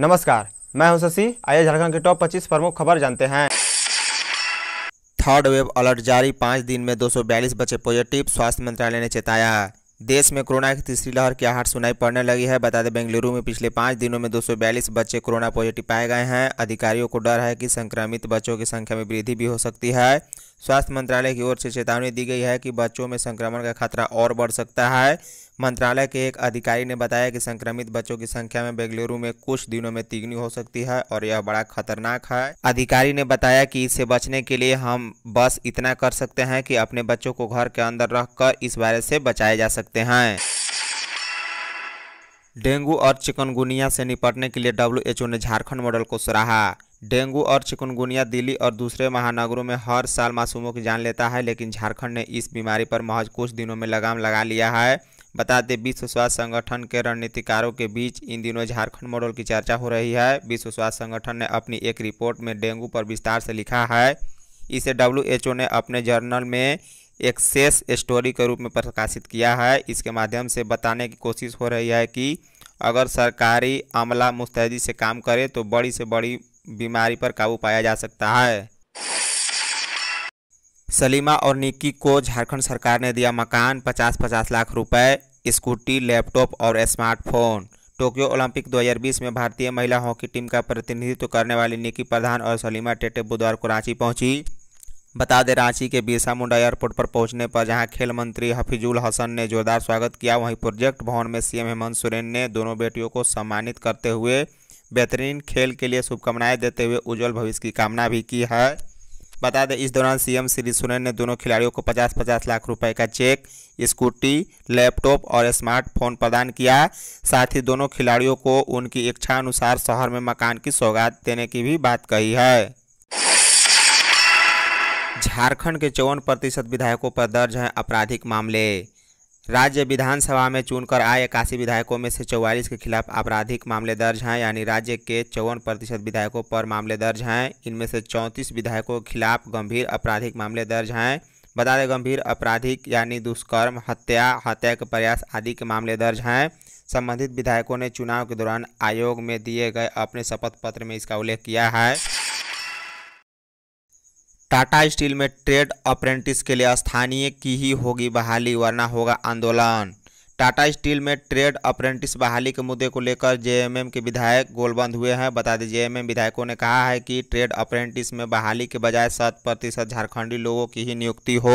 नमस्कार मैं हूं शशि आइए झारखंड के टॉप 25 प्रमुख खबर जानते हैं थर्ड वेव अलर्ट जारी पाँच दिन में दो बच्चे पॉजिटिव स्वास्थ्य मंत्रालय ने चेताया देश में कोरोना की तीसरी लहर की आहट सुनाई पड़ने लगी है बता दें बेंगलुरु में पिछले पाँच दिनों में दो बच्चे कोरोना पॉजिटिव पाए गए हैं अधिकारियों को डर है कि संक्रमित बच्चों की संख्या में वृद्धि भी हो सकती है स्वास्थ्य मंत्रालय की ओर से चेतावनी दी गई है कि बच्चों में संक्रमण का खतरा और बढ़ सकता है मंत्रालय के एक अधिकारी ने बताया कि संक्रमित बच्चों की संख्या में बेंगलुरु में कुछ दिनों में तिगनी हो सकती है और यह बड़ा खतरनाक है अधिकारी ने बताया कि इससे बचने के लिए हम बस इतना कर सकते हैं कि अपने बच्चों को घर के अंदर रखकर इस वायरस से बचाए जा सकते हैं डेंगू और चिकनगुनिया से निपटने के लिए ओ ने झारखंड मॉडल को सराहा डेंगू और चिकनगुनिया दिल्ली और दूसरे महानगरों में हर साल मासूमों की जान लेता है लेकिन झारखंड ने इस बीमारी पर महज कुछ दिनों में लगाम लगा लिया है बता दें विश्व स्वास्थ्य संगठन के रणनीतिकारों के बीच इन दिनों झारखंड मॉडल की चर्चा हो रही है विश्व स्वास्थ्य संगठन ने अपनी एक रिपोर्ट में डेंगू पर विस्तार से लिखा है इसे डब्ल्यू ने अपने जर्नल में एक शेष स्टोरी के रूप में प्रकाशित किया है इसके माध्यम से बताने की कोशिश हो रही है कि अगर सरकारी अमला मुस्तैदी से काम करे तो बड़ी से बड़ी बीमारी पर काबू पाया जा सकता है सलीमा और निक्की को झारखंड सरकार ने दिया मकान पचास पचास लाख रुपए स्कूटी लैपटॉप और स्मार्टफोन टोक्यो ओलंपिक 2020 में भारतीय महिला हॉकी टीम का प्रतिनिधित्व करने वाली निकी प्रधान और सलीमा टेटे बुधवार को रांची पहुंची बता दें रांची के बिरसा मुंडा एयरपोर्ट पर पहुंचने पर जहां खेल मंत्री हफीजुल हसन ने जोरदार स्वागत किया वहीं प्रोजेक्ट भवन में सीएम हेमंत सोरेन ने दोनों बेटियों को सम्मानित करते हुए बेहतरीन खेल के लिए शुभकामनाएं देते हुए उज्ज्वल भविष्य की कामना भी की है बता दें इस दौरान सीएम श्री सोरेन ने दोनों खिलाड़ियों को 50-50 लाख रुपए का चेक स्कूटी लैपटॉप और स्मार्टफोन प्रदान किया साथ ही दोनों खिलाड़ियों को उनकी इच्छानुसार शहर में मकान की सौगात देने की भी बात कही है झारखंड के चौवन प्रतिशत विधायकों पर दर्ज हैं आपराधिक मामले राज्य विधानसभा में चुनकर आए इक्यासी विधायकों में से चौवालीस के खिलाफ आपराधिक मामले दर्ज हैं यानी राज्य के चौवन प्रतिशत विधायकों पर मामले दर्ज हैं इनमें से चौंतीस विधायकों के खिलाफ गंभीर आपराधिक मामले दर्ज हैं बता दें गंभीर आपराधिक यानी दुष्कर्म हत्या हत्या के प्रयास आदि के मामले दर्ज हैं संबंधित विधायकों ने चुनाव के दौरान आयोग में दिए गए अपने शपथ पत्र में इसका उल्लेख किया है टाटा स्टील में ट्रेड अप्रेंटिस के लिए स्थानीय की ही होगी बहाली वरना होगा आंदोलन टाटा स्टील में ट्रेड अप्रेंटिस बहाली के मुद्दे को लेकर जेएमएम के विधायक गोलबंद हुए हैं बता दें जेएमएम विधायकों ने कहा है कि ट्रेड अप्रेंटिस में बहाली के बजाय शत प्रतिशत झारखंडी लोगों की ही नियुक्ति हो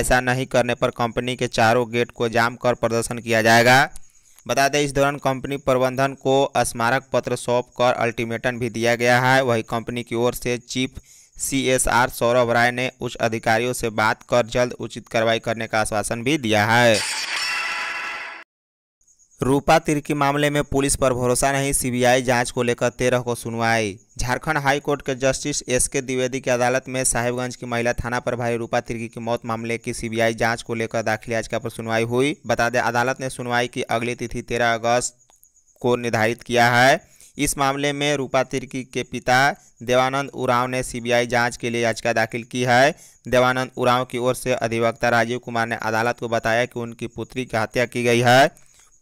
ऐसा नहीं करने पर कंपनी के चारों गेट को जाम कर प्रदर्शन किया जाएगा बता दें इस दौरान कंपनी प्रबंधन को स्मारक पत्र सौंप कर अल्टीमेटम भी दिया गया है वही कंपनी की ओर से चीफ सीएसआर सौरभ राय ने उच्च अधिकारियों से बात कर जल्द उचित कार्रवाई करने का आश्वासन भी दिया है रूपा तिरकी मामले में पुलिस पर भरोसा नहीं सीबीआई जांच को लेकर तेरह को सुनवाई झारखंड हाई कोर्ट के जस्टिस एस के द्विवेदी की अदालत में साहिबगंज की महिला थाना प्रभारी रूपा तिर्की की मौत मामले की सीबीआई जांच को लेकर दाखिल याचिका पर सुनवाई हुई बता दें अदालत ने सुनवाई की अगली तिथि तेरह अगस्त को निर्धारित किया है इस मामले में रूपा तिर्की के पिता देवानंद उरांव ने सीबीआई जांच के लिए याचिका दाखिल की है देवानंद उरांव की ओर से अधिवक्ता राजीव कुमार ने अदालत को बताया कि उनकी पुत्री की हत्या की गई है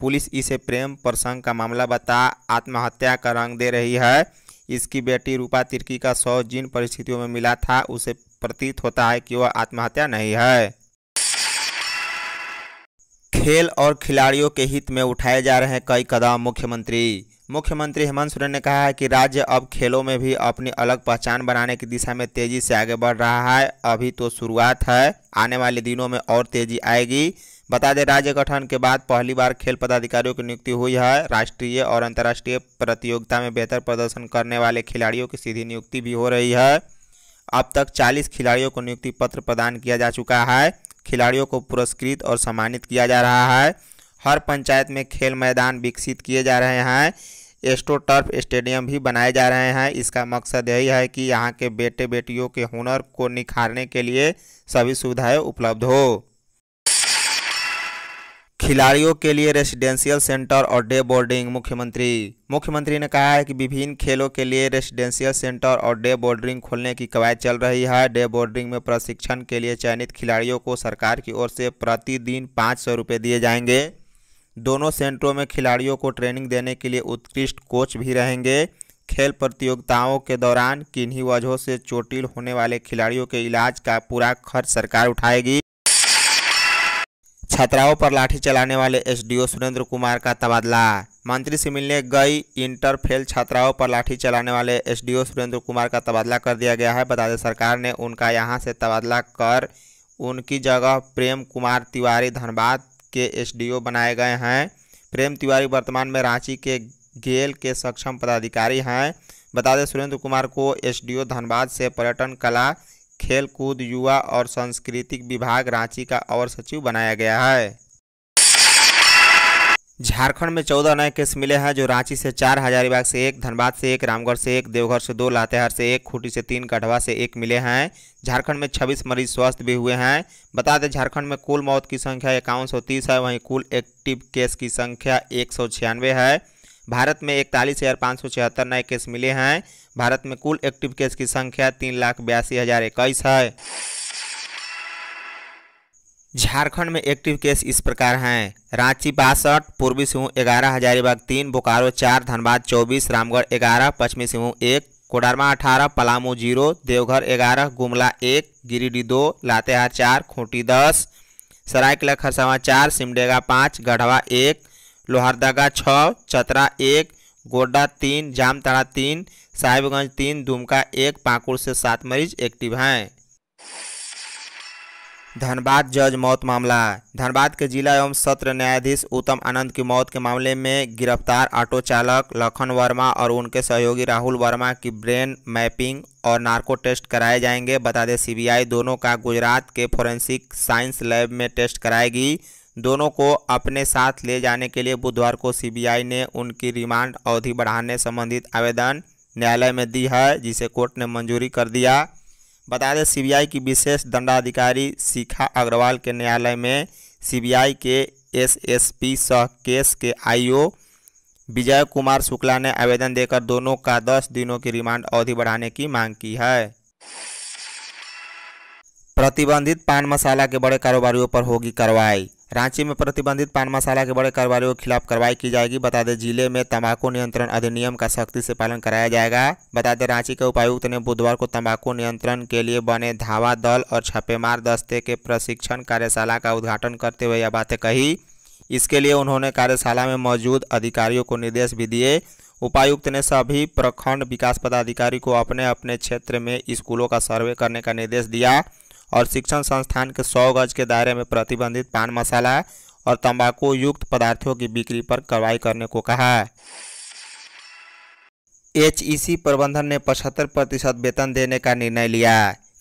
पुलिस इसे प्रेम प्रसंग का मामला बता आत्महत्या का रंग दे रही है इसकी बेटी रूपा तिर्की का शव जिन परिस्थितियों में मिला था उसे प्रतीत होता है कि वह आत्महत्या नहीं है खेल और खिलाड़ियों के हित में उठाए जा रहे हैं कई कदम मुख्यमंत्री मुख्यमंत्री हेमंत सोरेन ने कहा है कि राज्य अब खेलों में भी अपनी अलग पहचान बनाने की दिशा में तेजी से आगे बढ़ रहा है अभी तो शुरुआत है आने वाले दिनों में और तेजी आएगी बता दें राज्य गठन के बाद पहली बार खेल पदाधिकारियों की नियुक्ति हुई है राष्ट्रीय और अंतर्राष्ट्रीय प्रतियोगिता में बेहतर प्रदर्शन करने वाले खिलाड़ियों की सीधी नियुक्ति भी हो रही है अब तक 40 खिलाड़ियों को नियुक्ति पत्र प्रदान किया जा चुका है खिलाड़ियों को पुरस्कृत और सम्मानित किया जा रहा है हर पंचायत में खेल मैदान विकसित किए जा रहे हैं एस्ट्रोटर्फ स्टेडियम भी बनाए जा रहे हैं इसका मकसद यही है कि यहाँ के बेटे बेटियों के हुनर को निखारने के लिए सभी सुविधाएं उपलब्ध हो खिलाड़ियों के लिए रेसिडेंशियल सेंटर और डे बोर्डिंग मुख्यमंत्री मुख्यमंत्री ने कहा है कि विभिन्न खेलों के लिए रेसिडेंशियल सेंटर और डे बोर्डिंग खोलने की कवायद चल रही है डे बोर्डिंग में प्रशिक्षण के लिए चयनित खिलाड़ियों को सरकार की ओर से प्रतिदिन पाँच सौ रुपये दिए जाएंगे दोनों सेंटरों में खिलाड़ियों को ट्रेनिंग देने के लिए उत्कृष्ट कोच भी रहेंगे खेल प्रतियोगिताओं के दौरान किन्हीं वजहों से चोटिल होने वाले खिलाड़ियों के इलाज का पूरा खर्च सरकार उठाएगी छात्राओं पर लाठी चलाने वाले एसडीओ सुरेंद्र कुमार का तबादला मंत्री से मिलने गई इंटर फेल छात्राओं पर लाठी चलाने वाले एसडीओ सुरेंद्र कुमार का तबादला कर दिया गया है बता दें सरकार ने उनका यहां से तबादला कर उनकी जगह प्रेम कुमार तिवारी धनबाद के एसडीओ बनाए गए हैं प्रेम तिवारी वर्तमान में रांची के गेल के सक्षम पदाधिकारी हैं बता दें सुरेंद्र कुमार को एसडीओ धनबाद से पर्यटन कला खेलकूद युवा और सांस्कृतिक विभाग रांची का और सचिव बनाया गया है झारखंड में चौदह नए केस मिले हैं जो रांची से चार हजारीबाग से एक धनबाद से एक रामगढ़ से एक देवघर से दो लातेहार से एक खूंटी से तीन गढ़वा से एक मिले हैं झारखंड में छब्बीस मरीज स्वस्थ भी हुए हैं बता दें झारखंड में कुल मौत की संख्या इक्यावन सौ तीस है वहीं कुल एक्टिव केस की संख्या एक सौ छियानवे है भारत में इकतालीस हज़ार पाँच सौ छिहत्तर नए केस मिले हैं भारत में कुल एक्टिव केस की संख्या तीन लाख बयासी हज़ार इक्कीस है झारखंड में एक्टिव केस इस प्रकार हैं रांची बासठ पूर्वी सिंह ग्यारह हजारीबाग तीन बोकारो चार धनबाद चौबीस रामगढ़ ग्यारह पश्चिमी सिंह एक कोडरमा अठारह पलामू जीरो देवघर ग्यारह गुमला एक गिरिडीह दो लातेहार चार खूंटी दस सरायकला खरसावा चार सिमडेगा पाँच गढ़वा एक लोहरदगा छः चतरा एक गोड्डा तीन जामताड़ा तीन साहिबगंज तीन दुमका एक पाकुड़ से सात मरीज एक्टिव हैं धनबाद जज मौत मामला धनबाद के जिला एवं सत्र न्यायाधीश उत्तम आनंद की मौत के मामले में गिरफ्तार ऑटो चालक लखन वर्मा और उनके सहयोगी राहुल वर्मा की ब्रेन मैपिंग और नार्को टेस्ट कराए जाएंगे बता दें सीबीआई दोनों का गुजरात के फोरेंसिक साइंस लैब में टेस्ट कराएगी दोनों को अपने साथ ले जाने के लिए बुधवार को सी ने उनकी रिमांड अवधि बढ़ाने संबंधित आवेदन न्यायालय में दी है जिसे कोर्ट ने मंजूरी कर दिया बता दें सीबीआई की विशेष दंडाधिकारी शिखा अग्रवाल के न्यायालय में सीबीआई के एसएसपी सह केस के आईओ विजय कुमार शुक्ला ने आवेदन देकर दोनों का दस दिनों की रिमांड अवधि बढ़ाने की मांग की है प्रतिबंधित पान मसाला के बड़े कारोबारियों पर होगी कार्रवाई रांची में प्रतिबंधित पान मसाला के बड़े कारोबारियों के खिलाफ कार्रवाई की जाएगी बता दें जिले में तंबाकू नियंत्रण अधिनियम का सख्ती से पालन कराया जाएगा बता दें रांची के उपायुक्त ने बुधवार को तंबाकू नियंत्रण के लिए बने धावा दल और छापेमार दस्ते के प्रशिक्षण कार्यशाला का उद्घाटन करते हुए यह बातें कही इसके लिए उन्होंने कार्यशाला में मौजूद अधिकारियों को निर्देश भी दिए उपायुक्त ने सभी प्रखंड विकास पदाधिकारी को अपने अपने क्षेत्र में स्कूलों का सर्वे करने का निर्देश दिया और शिक्षण संस्थान के सौ गज के दायरे में प्रतिबंधित पान मसाला और तंबाकू युक्त पदार्थों की बिक्री पर कार्रवाई करने को कहा है एचईसी प्रबंधन ने पचहत्तर प्रतिशत वेतन देने का निर्णय लिया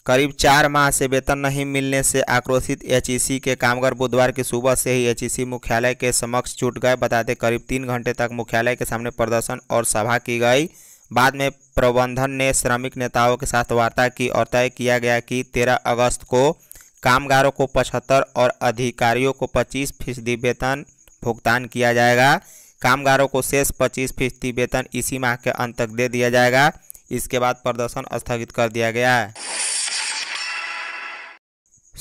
करीब चार माह से वेतन नहीं मिलने से आक्रोशित एच के कामगार बुधवार की सुबह से ही एच मुख्यालय के समक्ष जुट गए बताते करीब तीन घंटे तक मुख्यालय के सामने प्रदर्शन और सभा की गई बाद में प्रबंधन ने श्रमिक नेताओं के साथ वार्ता की और तय किया गया कि 13 अगस्त को कामगारों को 75 और अधिकारियों को 25 फीसदी वेतन भुगतान किया जाएगा कामगारों को शेष 25 फीसदी वेतन इसी माह के अंत तक दे दिया जाएगा इसके बाद प्रदर्शन स्थगित कर दिया गया है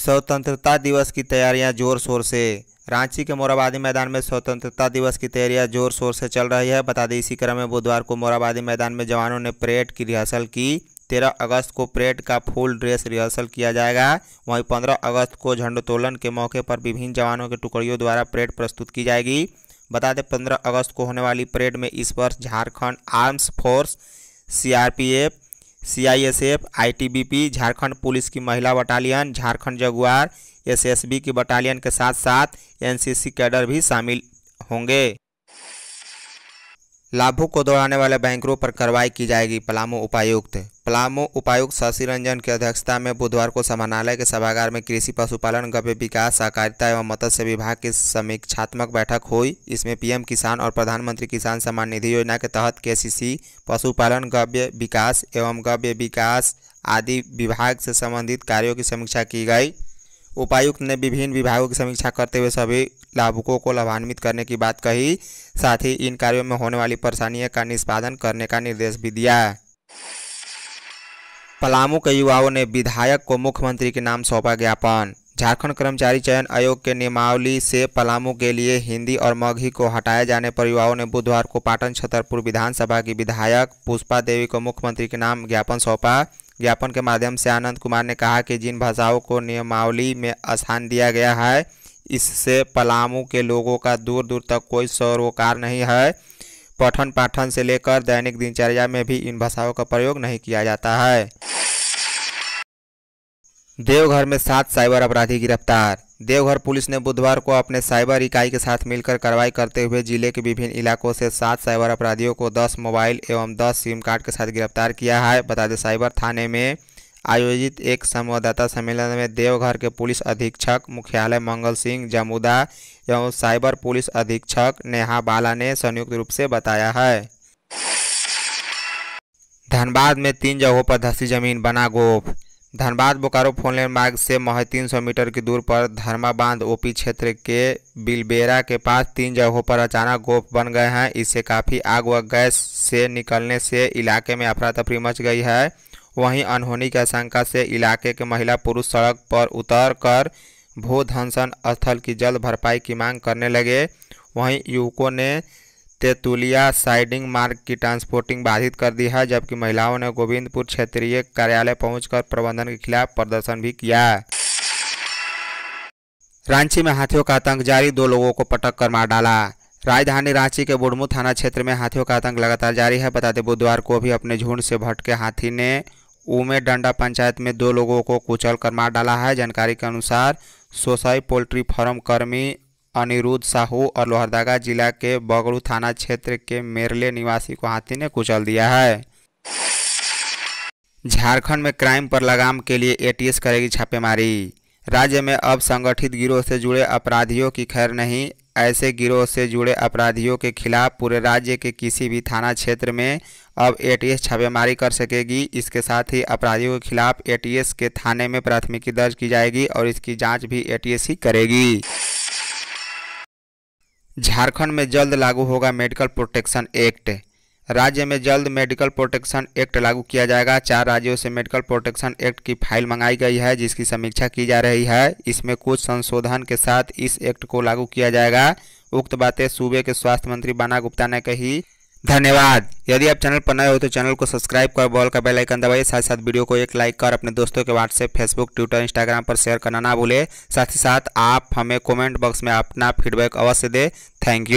स्वतंत्रता दिवस की तैयारियां जोर शोर से रांची के मोराबादी मैदान में स्वतंत्रता दिवस की तैयारियां जोर शोर से चल रही है बता दें इसी क्रम में बुधवार को मोराबादी मैदान में जवानों ने परेड की रिहर्सल की तेरह अगस्त को परेड का फुल ड्रेस रिहर्सल किया जाएगा वहीं पंद्रह अगस्त को झंडोत्तोलन के मौके पर विभिन्न जवानों के टुकड़ियों द्वारा परेड प्रस्तुत की जाएगी बता दें पंद्रह अगस्त को होने वाली परेड में इस वर्ष Jharkhand arms force CRPF CISF, ITBP, Jharkhand police की महिला बटालियन झारखंड जगुआर एसएसबी की बटालियन के साथ साथ एनसीसी कैडर भी शामिल होंगे लाभों को दौड़ाने वाले बैंकरों पर कार्रवाई की जाएगी पलामू उपायुक्त पलामू उपायुक्त शशि रंजन की अध्यक्षता में बुधवार को समानालय के सभागार में कृषि पशुपालन गव्य विकास सहकारिता एवं मत्स्य विभाग की समीक्षात्मक बैठक हुई इसमें पीएम किसान और प्रधानमंत्री किसान सम्मान निधि योजना के तहत के पशुपालन गव्य विकास एवं गव्य विकास आदि विभाग से संबंधित कार्यों की समीक्षा की गई उपायुक्त ने विभिन्न विभागों की समीक्षा करते हुए सभी लाभुकों को लाभान्वित करने की बात कही साथ ही इन कार्यों में होने वाली परेशानियों का निष्पादन करने का निर्देश भी दिया पलामू के युवाओं ने विधायक को मुख्यमंत्री के नाम सौंपा ज्ञापन झारखंड कर्मचारी चयन आयोग के नियमावली से पलामू के लिए हिंदी और मगही को हटाए जाने पर युवाओं ने बुधवार को पाटन छतरपुर विधानसभा की विधायक पुष्पा देवी को मुख्यमंत्री के नाम ज्ञापन सौंपा ज्ञापन के माध्यम से आनंद कुमार ने कहा कि जिन भाषाओं को नियमावली में स्थान दिया गया है इससे पलामू के लोगों का दूर दूर तक कोई सरोकार नहीं है पठन पाठन से लेकर दैनिक दिनचर्या में भी इन भाषाओं का प्रयोग नहीं किया जाता है देवघर में सात साइबर अपराधी गिरफ्तार देवघर पुलिस ने बुधवार को अपने साइबर इकाई के साथ मिलकर कार्रवाई करते हुए जिले के विभिन्न इलाकों से सात साइबर अपराधियों को दस मोबाइल एवं दस सिम कार्ड के साथ गिरफ्तार किया है बता दें साइबर थाने में आयोजित एक संवाददाता सम्मेलन में देवघर के पुलिस अधीक्षक मुख्यालय मंगल सिंह जमुदा एवं साइबर पुलिस अधीक्षक नेहा बाला ने संयुक्त रूप से बताया है धनबाद में तीन जगहों पर धसी जमीन बना गोफ धनबाद बोकारो फोनलेन मार्ग से महज 300 मीटर की दूर पर धर्मा बांध ओपी क्षेत्र के बिलबेरा के पास तीन जगहों पर अचानक गोप बन गए हैं इससे काफ़ी आग व गैस से निकलने से इलाके में अफरा तफरी मच गई है वहीं अनहोनी की आशंका से इलाके के महिला पुरुष सड़क पर उतर कर भू धनसन स्थल की जल्द भरपाई की मांग करने लगे वहीं युवकों ने तेतुलिया साइडिंग मार्ग की ट्रांसपोर्टिंग बाधित कर दी है जबकि महिलाओं ने गोविंदपुर क्षेत्रीय कार्यालय पहुंचकर प्रबंधन के खिलाफ प्रदर्शन भी किया रांची में हाथियों का आतंक जारी दो लोगों को पटक कर मार डाला राजधानी रांची के बुढ़मू थाना क्षेत्र में हाथियों का आतंक लगातार जारी है बताते बुधवार को भी अपने झुंड से भटके हाथी ने उमे डंडा पंचायत में दो लोगों को कुचल कर मार डाला है जानकारी के अनुसार सोसाई पोल्ट्री फार्म कर्मी अनिरुद्ध साहू और लोहरदगा जिला के बगड़ू थाना क्षेत्र के मेरले निवासी को हाथी ने कुचल दिया है झारखंड में क्राइम पर लगाम के लिए एटीएस करेगी छापेमारी राज्य में अब संगठित गिरोह से जुड़े अपराधियों की खैर नहीं ऐसे गिरोह से जुड़े अपराधियों के खिलाफ पूरे राज्य के किसी भी थाना क्षेत्र में अब एटीएस छापेमारी कर सकेगी इसके साथ ही अपराधियों के खिलाफ एटीएस के थाने में प्राथमिकी दर्ज की जाएगी और इसकी जांच भी एटीएस ही करेगी झारखंड में जल्द लागू होगा मेडिकल प्रोटेक्शन एक्ट राज्य में जल्द मेडिकल प्रोटेक्शन एक्ट लागू किया जाएगा चार राज्यों से मेडिकल प्रोटेक्शन एक्ट की फाइल मंगाई गई है जिसकी समीक्षा की जा रही है इसमें कुछ संशोधन के साथ इस एक्ट को लागू किया जाएगा उक्त बातें सूबे के स्वास्थ्य मंत्री बाना गुप्ता ने कही धन्यवाद यदि आप चैनल पर नए हो तो चैनल को सब्सक्राइब कर बॉल का बेल आइकन दबाइए साथ साथ वीडियो को एक लाइक कर अपने दोस्तों के व्हाट्सएप फेसबुक ट्विटर इंस्टाग्राम पर शेयर करना ना भूले साथ ही साथ आप हमें कमेंट बॉक्स में अपना फीडबैक अवश्य दें थैंक यू